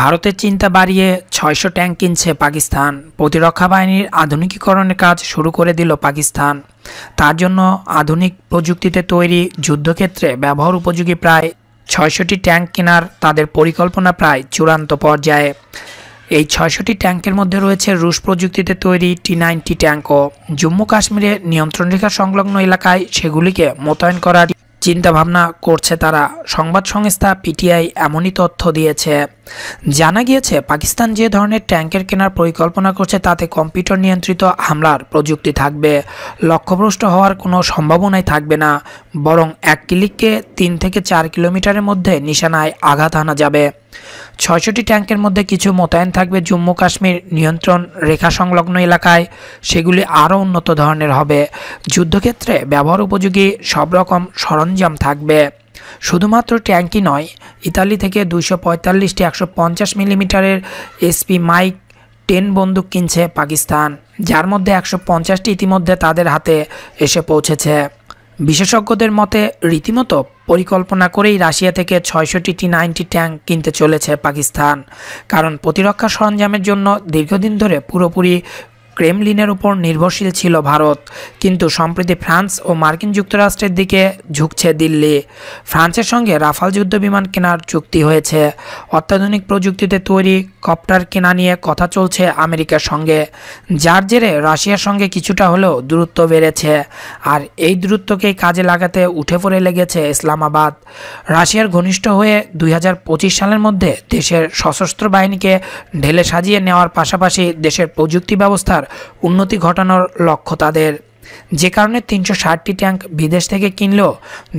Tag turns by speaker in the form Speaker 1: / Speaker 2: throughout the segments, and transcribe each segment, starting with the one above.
Speaker 1: ভারতের চিন্তা বাড়িয়ে ছয়শো ট্যাঙ্ক কিনছে পাকিস্তান প্রতিরক্ষা বাহিনীর আধুনিকীকরণের কাজ শুরু করে দিল পাকিস্তান তার জন্য আধুনিক প্রযুক্তিতে তৈরি যুদ্ধক্ষেত্রে ব্যবহার উপযোগী প্রায় ছয়শোটি ট্যাঙ্ক কেনার তাদের পরিকল্পনা প্রায় চূড়ান্ত পর্যায়ে এই ছয়শোটি ট্যাঙ্কের মধ্যে রয়েছে রুশ প্রযুক্তিতে তৈরি টি নাইনটি ট্যাঙ্কও জম্মু কাশ্মীরে নিয়ন্ত্রণ রেখা সংলগ্ন এলাকায় সেগুলিকে মোতায়েন করার চিন্তাভাবনা করছে তারা সংবাদ সংস্থা পিটিআই এমনই তথ্য দিয়েছে জানা গিয়েছে পাকিস্তান যে ধরনের ট্যাঙ্কের কেনার পরিকল্পনা করছে তাতে কম্পিউটার নিয়ন্ত্রিত হামলার প্রযুক্তি থাকবে লক্ষ্যভ্রষ্ট হওয়ার কোনো সম্ভাবনাই থাকবে না বরং এক ক্লিককে তিন থেকে চার কিলোমিটারের মধ্যে নিশানায় আঘাত আনা যাবে ছয়শটি ট্যাঙ্কের মধ্যে কিছু মোতায়েন থাকবে জম্মু কাশ্মীর নিয়ন্ত্রণ রেখা সংলগ্ন এলাকায় সেগুলি আরও উন্নত ধরনের হবে যুদ্ধক্ষেত্রে ব্যবহার উপযোগী সব রকম সরঞ্জাম থাকবে শুধুমাত্র ট্যাঙ্কই নয় ইতালি থেকে দুশো পঁয়তাল্লিশটি একশো পঞ্চাশ মিলিমিটারের এসপি মাইক টেন বন্দুক কিনছে পাকিস্তান যার মধ্যে একশো পঞ্চাশটি ইতিমধ্যে তাদের হাতে এসে পৌঁছেছে বিশেষজ্ঞদের মতে রীতিমতো পরিকল্পনা করেই রাশিয়া থেকে ছয়শটি টি নাইনটি ট্যাঙ্ক কিনতে চলেছে পাকিস্তান কারণ প্রতিরক্ষা সরঞ্জামের জন্য দীর্ঘদিন ধরে পুরোপুরি ক্রেমলিনের উপর নির্ভরশীল ছিল ভারত কিন্তু সম্প্রতি ফ্রান্স ও মার্কিন যুক্তরাষ্ট্রের দিকে ঝুঁকছে দিল্লি ফ্রান্সের সঙ্গে রাফাল যুদ্ধ বিমান কেনার চুক্তি হয়েছে অত্যাধুনিক প্রযুক্তিতে তৈরি কপ্টার কেনা নিয়ে কথা চলছে আমেরিকার সঙ্গে যার জেরে রাশিয়ার সঙ্গে কিছুটা হলেও দূরত্ব বেড়েছে আর এই দূরত্বকেই কাজে লাগাতে উঠে পড়ে লেগেছে ইসলামাবাদ রাশিয়ার ঘনিষ্ঠ হয়ে দুই সালের মধ্যে দেশের সশস্ত্র বাহিনীকে ঢেলে সাজিয়ে নেওয়ার পাশাপাশি দেশের প্রযুক্তি ব্যবস্থার উন্নতি ঘটানোর লক্ষ্য তাদের যে কারণে তিনশো ষাটটি ট্যাঙ্ক বিদেশ থেকে কিনলেও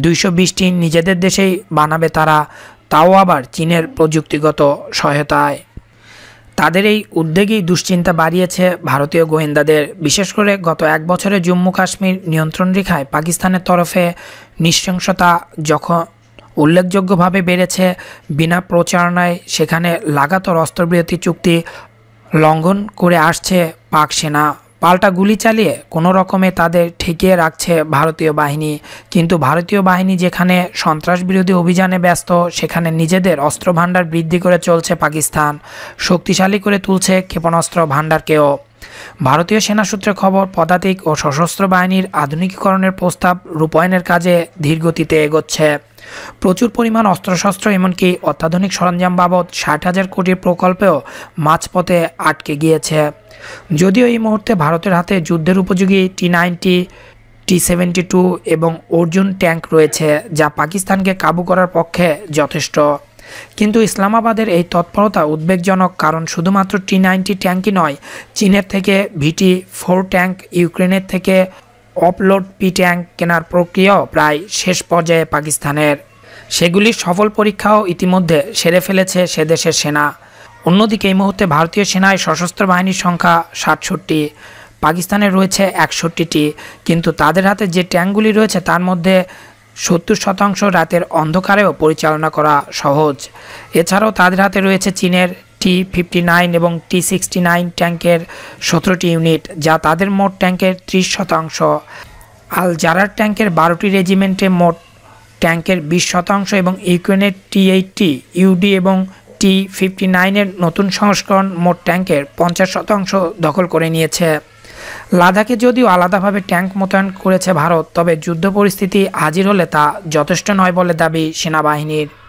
Speaker 1: দুইশো বিশটি নিজেদের দেশেই বানাবে তারা তাও আবার চীনের প্রযুক্তিগত সহায়তায় তাদের এই উদ্যোগেই দুশ্চিন্তা বাড়িয়েছে ভারতীয় গোয়েন্দাদের বিশেষ করে গত এক বছরে জম্মু কাশ্মীর নিয়ন্ত্রণ রেখায় পাকিস্তানের তরফে নৃশংসতা যখন উল্লেখযোগ্যভাবে বেড়েছে বিনা প্রচারণায় সেখানে লাগাতার অস্ত্রবিরতি চুক্তি লঙ্ঘন করে আসছে পাক সেনা পাল্টা গুলি চালিয়ে কোনো রকমে তাদের ঠেকিয়ে রাখছে ভারতীয় বাহিনী কিন্তু ভারতীয় বাহিনী যেখানে সন্ত্রাস বিরোধী অভিযানে ব্যস্ত সেখানে নিজেদের অস্ত্র ভাণ্ডার বৃদ্ধি করে চলছে পাকিস্তান শক্তিশালী করে তুলছে ক্ষেপণাস্ত্র ভাণ্ডারকেও ভারতীয় সেনা সূত্রে খবর পদাতিক ও সশস্ত্র বাহিনীর আধুনিকীকরণের প্রস্তাব রূপায়ণের কাজে ধীরগতিতে এগোচ্ছে প্রচুর পরিমাণ অস্ত্রশস্ত্র এমনকি অত্যাধুনিক সরঞ্জাম বাবদ ষাট হাজার কোটির প্রকল্পেও মাঝপথে আটকে গিয়েছে যদিও এই মুহূর্তে ভারতের হাতে যুদ্ধের উপযোগী T ninety T seventy two এবং অর্জুন ট্যাঙ্ক রয়েছে যা পাকিস্তানকে কাবু করার পক্ষে যথেষ্ট কিন্তু ইসলামাবাদের এই তৎপরতা উদ্বেগজনক কারণ শুধুমাত্র টি নাইনটি ট্যাঙ্কই নয় চীনের থেকে ভিটি ফোর ট্যাঙ্ক ইউক্রেনের থেকে অপলোড পি ট্যাঙ্ক কেনার প্রক্রিয়াও প্রায় শেষ পর্যায়ে পাকিস্তানের সেগুলির সফল পরীক্ষাও ইতিমধ্যে সেরে ফেলেছে সে দেশের সেনা অন্যদিকে এই মুহূর্তে ভারতীয় সেনায় সশস্ত্র বাহিনীর সংখ্যা সাতষট্টি পাকিস্তানে রয়েছে একষট্টিটি কিন্তু তাদের হাতে যে ট্যাঙ্কগুলি রয়েছে তার মধ্যে সত্তর শতাংশ রাতের অন্ধকারেও পরিচালনা করা সহজ এছাড়াও তাদের হাতে রয়েছে চীনের টি ফিফটি নাইন এবং টি সিক্সটি নাইন ট্যাঙ্কের সতেরোটি ইউনিট যা তাদের মোট ট্যাঙ্কের ত্রিশ শতাংশ আল জারার ট্যাঙ্কের বারোটি রেজিমেন্টে মোট ট্যাঙ্কের বিশ শতাংশ এবং ইউক্রেনের টি এইটটি ইউডি এবং টি ফিফটি নাইনের নতুন সংস্করণ মোট ট্যাঙ্কের পঞ্চাশ শতাংশ দখল করে নিয়েছে লাদাখে যদিও আলাদাভাবে ট্যাঙ্ক মোতায়েন করেছে ভারত তবে যুদ্ধ পরিস্থিতি হাজির হলে তা যথেষ্ট নয় বলে দাবি সেনাবাহিনীর